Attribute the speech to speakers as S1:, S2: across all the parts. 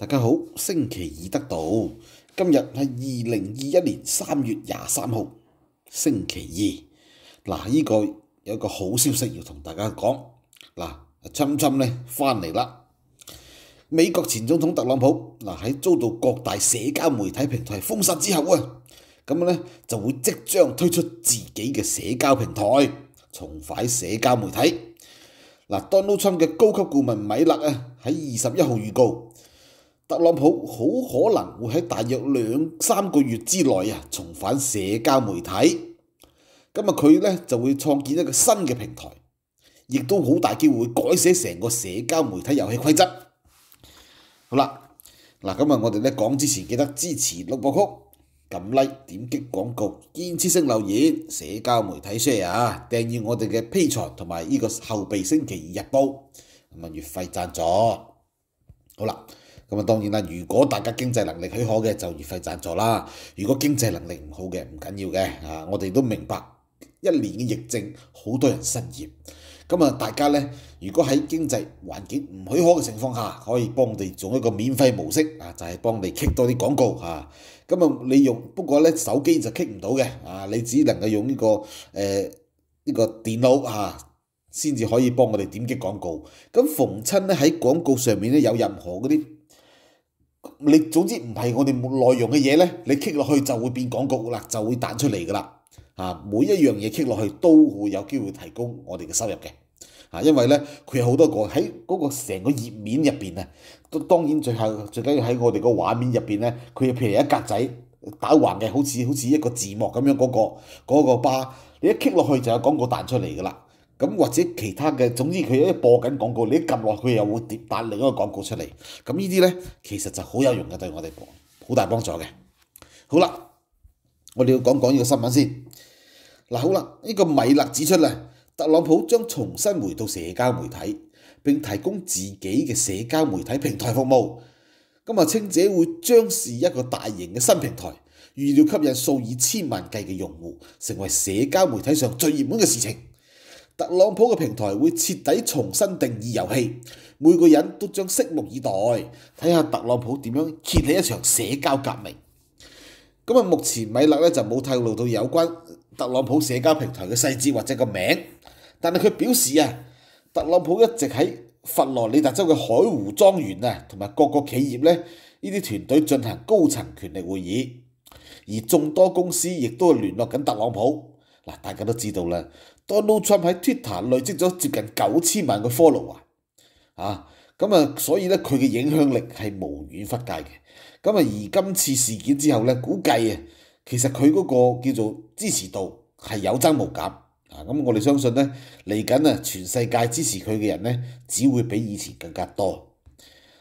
S1: 大家好，星期二得到今日系二零二一年三月廿三号星期二嗱，呢个有个好消息要同大家讲嗱 d o n 呢翻嚟啦。美国前总统特朗普嗱喺遭到各大社交媒体平台封杀之后啊，咁咧呢就会即将推出自己嘅社交平台，重返社交媒体嗱。Donald Trump 嘅高级顾问米勒啊喺二十一号预告。特朗普好可能會喺大約兩三個月之內啊，重返社交媒體。今日佢咧就會創建一個新嘅平台，亦都好大機會改寫成個社交媒體遊戲規則。好啦，嗱，今日我哋咧講之前記得支持六百曲，撳 Like、點擊廣告、堅持性留言、社交媒體 share 啊，訂閱我哋嘅 P 財同埋呢個後備星期二日報，咁啊月費贊助。好啦。咁啊，當然啦！如果大家經濟能力許可嘅，就月費贊助啦。如果經濟能力唔好嘅，唔緊要嘅啊，我哋都明白一年嘅疫症，好多人失業。咁啊，大家咧，如果喺經濟環境唔許可嘅情況下，可以幫哋做一個免費模式啊，就係幫你 k i c k 多啲廣告啊。咁啊，你用不過咧手機就 k i c k 唔到嘅啊，你只能夠用呢個誒呢個電腦啊，先至可以幫我哋點擊廣告。咁逢親咧喺廣告上面咧有任何嗰啲。你总之唔系我哋內内容嘅嘢咧，你 c k 落去就会变广告啦，就会弹出嚟噶啦。啊，每一样嘢 c k 落去都会有机会提供我哋嘅收入嘅。啊，因为咧佢有好多个喺嗰个成个页面入边啊，都当然最后最紧要喺我哋个画面入边咧，佢譬如一格仔打横嘅，好似好似一个字幕咁样嗰个嗰个巴，你一 c k 落去就有广告弹出嚟噶啦。咁或者其他嘅，總之佢一播緊廣告，你一撳落去又會跌翻另一個廣告出嚟。咁呢啲咧其實就好有用嘅，對我哋講好大幫助嘅。好啦，我哋要講講呢個新聞先。嗱，好啦，呢個米勒指出咧，特朗普將重新回到社交媒體，並提供自己嘅社交媒體平台服務。咁啊，稱者會將是一個大型嘅新平台，預料吸引數以千萬計嘅用戶，成為社交媒體上最熱門嘅事情。特朗普嘅平台會徹底重新定義遊戲，每個人都將拭目以待，睇下特朗普點樣揭起一場社交革命。咁啊，目前米勒咧就冇透露到有關特朗普社交平台嘅細節或者個名，但係佢表示啊，特朗普一直喺佛羅里達州嘅海湖莊園啊，同埋各個企業咧呢啲團隊進行高層權力會議，而眾多公司亦都聯絡緊特朗普。嗱，大家都知道啦。Donald Trump 喺 Twitter 累積咗接近九千萬嘅 f o l l o w 啊，咁啊，所以咧佢嘅影響力係無遠忽界嘅。咁啊，而今次事件之後咧，估計啊，其實佢嗰個叫做支持度係有增無減啊。咁我哋相信咧，嚟緊啊，全世界支持佢嘅人咧，只會比以前更加多。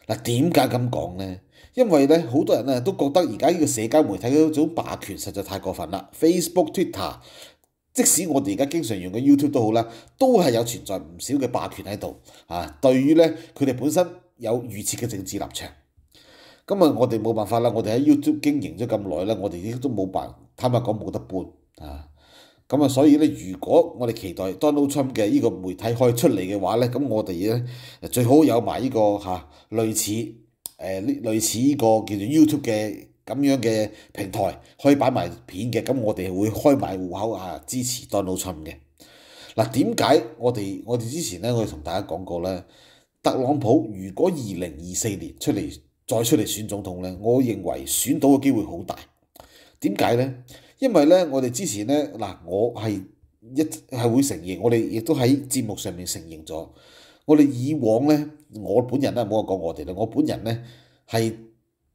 S1: 嗱，點解咁講咧？因為咧，好多人咧都覺得而家呢個社交媒體嗰種霸權實在太過分啦，Facebook、Twitter。即使我哋而家經常用嘅 YouTube 都好啦，都係有存在唔少嘅霸權喺度啊。對於咧，佢哋本身有預設嘅政治立場。咁啊，我哋冇辦法啦。我哋喺 YouTube 經營咗咁耐咧，我哋亦都冇辦，坦白講冇得搬啊。咁啊，所以咧，如果我哋期待 Donald Trump 嘅呢個媒體以出嚟嘅話咧，咁我哋咧最好有埋呢個嚇類似誒類似呢個叫做 YouTube 嘅。咁樣嘅平台可以擺埋片嘅，咁我哋會開埋户口啊，支持 Donald Trump 嘅。嗱點解我哋我哋之前咧，我哋同大家講過咧，特朗普如果二零二四年出嚟再出嚟選總統咧，我認為選到嘅機會好大。點解咧？因為咧，我哋之前咧，嗱我係一係會承認，我哋亦都喺節目上面承認咗，我哋以往咧，我本人咧，唔好講我哋啦，我本人咧係。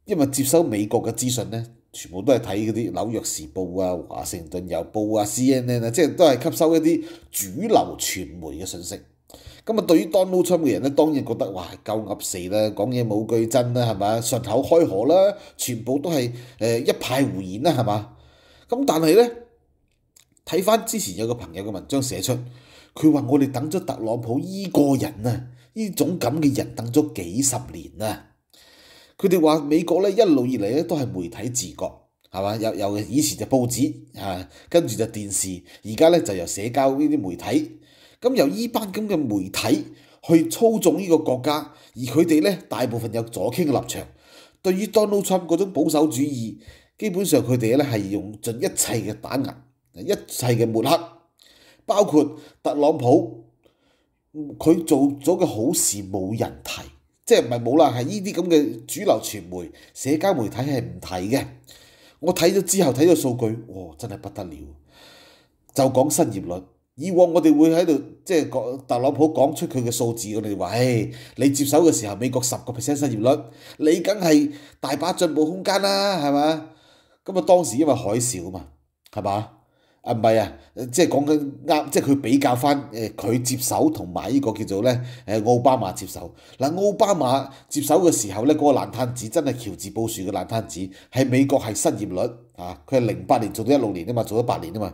S1: 因為接收美國嘅資訊咧，全部都係睇嗰啲紐約時報啊、華盛頓郵報啊、CNN 啊，即係都係吸收一啲主流傳媒嘅信息。咁啊，對於 Donald Trump 嘅人咧，當然覺得哇，夠噏死啦，講嘢冇句真啦，係嘛？順口開河啦，全部都係一派胡言啦，係嘛？咁但係咧，睇翻之前有個朋友嘅文章寫出，佢話我哋等咗特朗普呢個人啊，呢種咁嘅人等咗幾十年啊！佢哋話美國咧一路以嚟咧都係媒體自覺，係嘛？有由以前就報紙，啊，跟住就電視，而家咧就由社交呢啲媒體，咁由呢班咁嘅媒體去操縱呢個國家，而佢哋咧大部分有左傾嘅立場，對於 Donald Trump 嗰種保守主義，基本上佢哋咧係用盡一切嘅打壓，一切嘅抹黑，包括特朗普，佢做咗嘅好事冇人提。即係唔係冇啦，係呢啲咁嘅主流傳媒、社交媒體係唔睇嘅。我睇咗之後睇咗數據，哇！真係不得了。就講新業率，以往我哋會喺度即係講特朗普講出佢嘅數字，我哋話唉，你接手嘅時候美國十個 percent 新業率，你梗係大把進步空間啦，係嘛？咁啊當時因為海少嘛，係嘛？啊唔係啊，即係講緊啱，即係佢比較翻佢接手同埋呢個叫做咧奧巴馬接手。嗱奧巴馬接手嘅時候咧，嗰個爛攤子真係喬治布什嘅爛攤子，喺美國係失業率啊，佢係零八年做到一六年啊嘛，做咗八年啊嘛。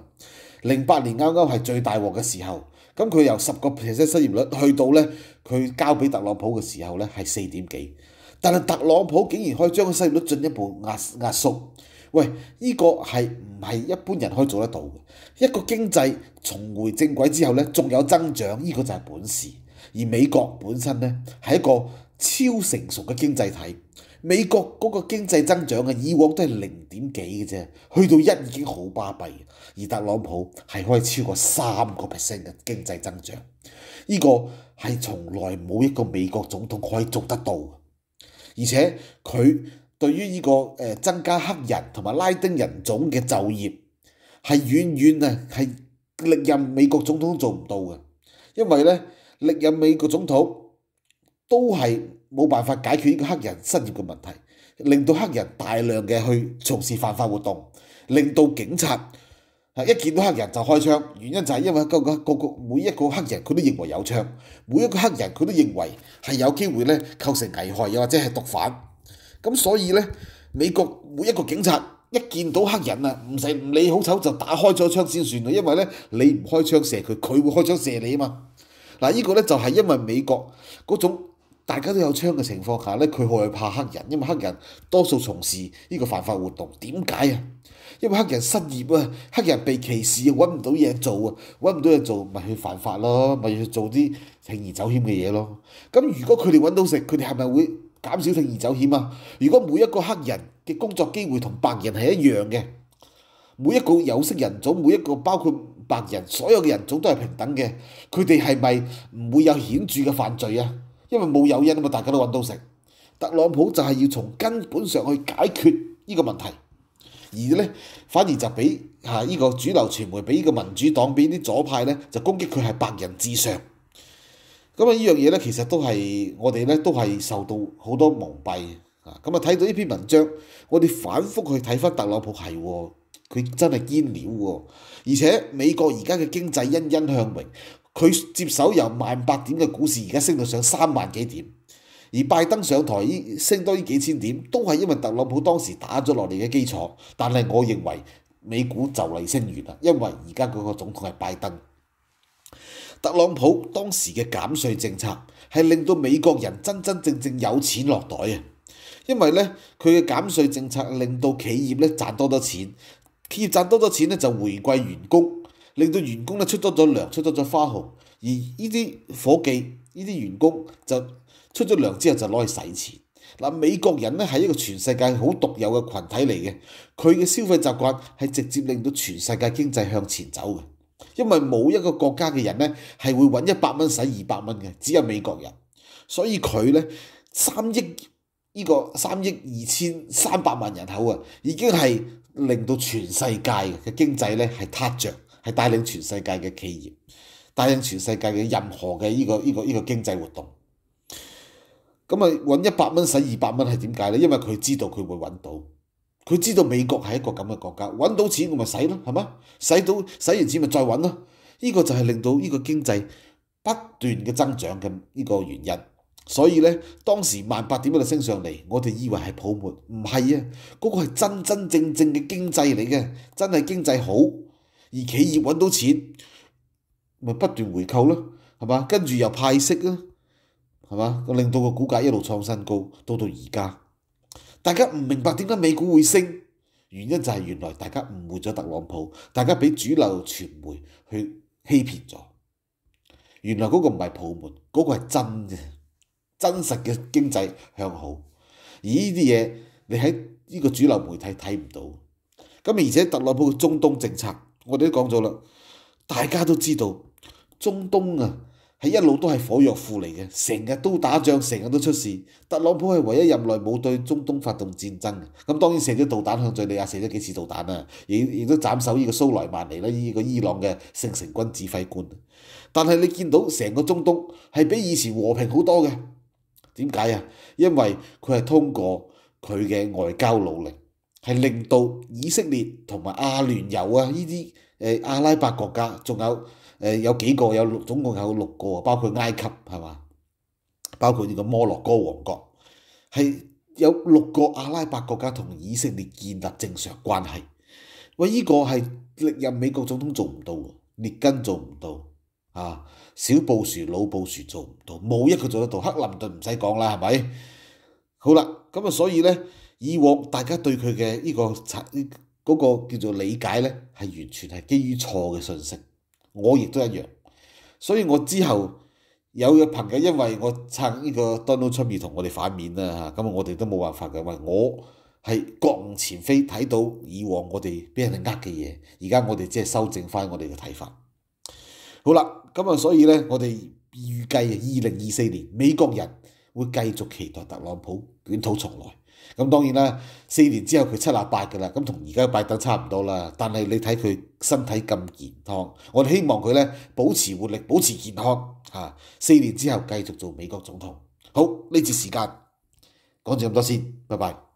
S1: 零八年啱啱係最大禍嘅時候，咁佢由十個 percent 失業率去到咧，佢交俾特朗普嘅時候咧係四點幾，但係特朗普竟然可以將個失業率進一步壓壓縮。喂，呢個係唔係一般人可以做得到嘅？一個經濟重回正軌之後咧，仲有增長，呢個就係本事。而美國本身咧係一個超成熟嘅經濟體，美國嗰個經濟增長嘅以往都係零點幾嘅啫，去到一已經好巴閉。而特朗普係可以超過三個 percent 嘅經濟增長，呢個係從來冇一個美國總統可以做得到，而且佢。對於呢個誒增加黑人同埋拉丁人種嘅就業係遠遠啊係歷任美國總統做唔到嘅，因為咧歷任美國總統都係冇辦法解決呢個黑人失業嘅問題，令到黑人大量嘅去從事犯法活動，令到警察啊一見到黑人就開槍，原因就係因為個個個個每一個黑人佢都認為有槍，每一個黑人佢都認為係有機會咧構成危害又或者係毒販。咁所以咧，美國每一個警察一見到黑人啊，唔使唔理好醜就打開咗槍先算啦，因為咧你唔開槍射佢，佢會開槍射你啊嘛。嗱，依個咧就係因為美國嗰種大家都有槍嘅情況下咧，佢害怕黑人，因為黑人多數從事呢個犯法活動。點解啊？因為黑人失業啊，黑人被歧視啊，揾唔到嘢做啊，揾唔到嘢做咪去犯法咯，咪去做啲铤而走險嘅嘢咯。咁如果佢哋揾到食，佢哋係咪會？減少铤而走險啊！如果每一個黑人嘅工作機會同白人係一樣嘅，每一個有色人種每一個包括白人所有嘅人種都係平等嘅，佢哋係咪唔會有顯著嘅犯罪啊？因為冇有因啊嘛，大家都揾到食。特朗普就係要從根本上去解決呢個問題，而咧反而就俾嚇呢個主流傳媒，俾呢個民主黨，俾啲左派咧就攻擊佢係白人至上。咁啊！依樣嘢咧，其實都係我哋咧，都係受到好多蒙蔽啊！咁啊，睇到呢篇文章，我哋反覆去睇翻特朗普係喎，佢真係堅料喎！而且美國而家嘅經濟欣欣向榮，佢接手由萬八點嘅股市，而家升到上三萬幾點，而拜登上台升多依幾千點，都係因為特朗普當時打咗落嚟嘅基礎。但係我認為美股就嚟升完啦，因為而家嗰個總統係拜登。特朗普當時嘅減税政策係令到美國人真真正正有錢落袋啊！因為咧，佢嘅減税政策令到企業咧賺多咗錢，企業賺多咗錢咧就回饋員工，令到員工咧出多咗糧、出多咗花紅，而呢啲伙計、呢啲員工就出咗糧之後就攞去使錢。嗱，美國人咧係一個全世界好獨有嘅群體嚟嘅，佢嘅消費習慣係直接令到全世界經濟向前走嘅。因为冇一个国家嘅人咧系会揾一百蚊使二百蚊嘅，只有美国人。所以佢咧三亿呢个三亿二千三百万人口啊，已经系令到全世界嘅经济咧系塌着，系带领全世界嘅企业，带领全世界嘅任何嘅呢个呢个呢个经济活动。咁啊揾一百蚊使二百蚊系点解咧？因为佢知道佢会揾到。佢知道美國係一個咁嘅國家，揾到錢我咪使咯，係嘛？使到使完錢咪再揾咯，呢個就係令到呢個經濟不斷嘅增長嘅呢個原因。所以咧，當時萬八點喺度升上嚟，我哋以為係泡沫，唔係啊，嗰個係真真正正嘅經濟嚟嘅，真係經濟好，而企業揾到錢咪不斷回購咯，係嘛？跟住又派息啊，係嘛？令到個股價一路創新高，到到而家。大家唔明白點解美股會升，原因就係原來大家誤會咗特朗普，大家俾主流傳媒去欺騙咗。原來嗰個唔係泡沫，嗰個係真嘅真實嘅經濟向好。而呢啲嘢你喺呢個主流媒體睇唔到。咁而且特朗普嘅中東政策，我哋都講咗啦，大家都知道中東啊。係一路都係火藥庫嚟嘅，成日都打仗，成日都出事。特朗普係唯一任內冇對中東發動戰爭嘅，咁當然射咗導彈向住利亞，射咗幾次導彈啦，亦亦都斬首呢個蘇萊曼尼啦，呢個伊朗嘅聖城軍指揮官。但係你見到成個中東係比以前和平好多嘅，點解啊？因為佢係通過佢嘅外交努力，係令到以色列同埋阿聯友啊，呢啲阿拉伯國家，仲有。誒有幾個有總共有六個，包括埃及係嘛，包括呢個摩洛哥王國，係有六個阿拉伯國家同以色列建立正常關係。喂，依個係歷任美國總統做唔到，列根做唔到，啊，小布殊、老布殊做唔到，冇一個做得到。克林頓唔使講啦，係咪？好啦，咁啊，所以呢，以往大家對佢嘅呢個擦，嗰個叫做理解呢，係完全係基於錯嘅信息。我亦都一樣，所以我之後有嘅朋友因為我撐呢個 Donald Trump 而同我哋反面啦嚇，咁我哋都冇辦法嘅，因我係覺悟前非，睇到以往我哋俾人呃嘅嘢，而家我哋即係修正翻我哋嘅睇法。好啦，咁啊所以咧，我哋預計二零二四年美國人會繼續期待特朗普卷土重來。咁當然啦，四年之後佢七廿八噶啦，咁同而家嘅拜登差唔多啦。但係你睇佢身體咁健康，我哋希望佢咧保持活力，保持健康嚇。四年之後繼續做美國總統。好呢次時間講住咁多先，拜拜。